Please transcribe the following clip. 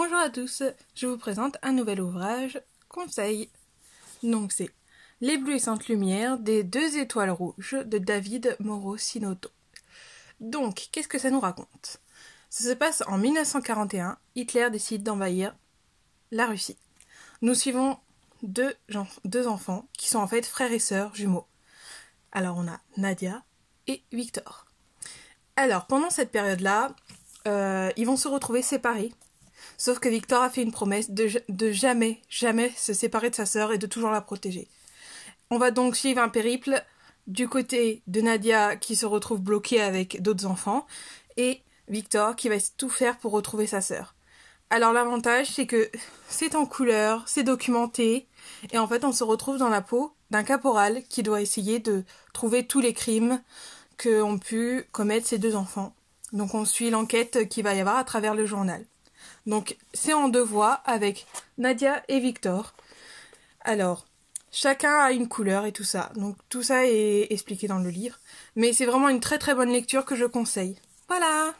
Bonjour à tous, je vous présente un nouvel ouvrage, Conseil. Donc c'est L'éblouissante lumière des deux étoiles rouges de David Moreau Donc, qu'est-ce que ça nous raconte Ça se passe en 1941, Hitler décide d'envahir la Russie. Nous suivons deux, enfants qui sont en fait frères et sœurs jumeaux. Alors on a Nadia et Victor. Alors pendant cette période-là, euh, ils vont se retrouver séparés Sauf que Victor a fait une promesse de, jamais, jamais se séparer de sa sœur et de toujours la protéger. On va donc suivre un périple du côté de Nadia qui se retrouve bloquée avec d'autres enfants et Victor qui va tout faire pour retrouver sa sœur. Alors l'avantage c'est que c'est en couleur, c'est documenté et en fait on se retrouve dans la peau d'un caporal qui doit essayer de trouver tous les crimes qu'ont pu commettre ces deux enfants. Donc on suit l'enquête qu'il va y avoir à travers le journal. Donc c'est en deux voix avec Nadia et Victor. Alors, chacun a une couleur et tout ça. Donc tout ça est expliqué dans le livre. Mais c'est vraiment une très très bonne lecture que je conseille. Voilà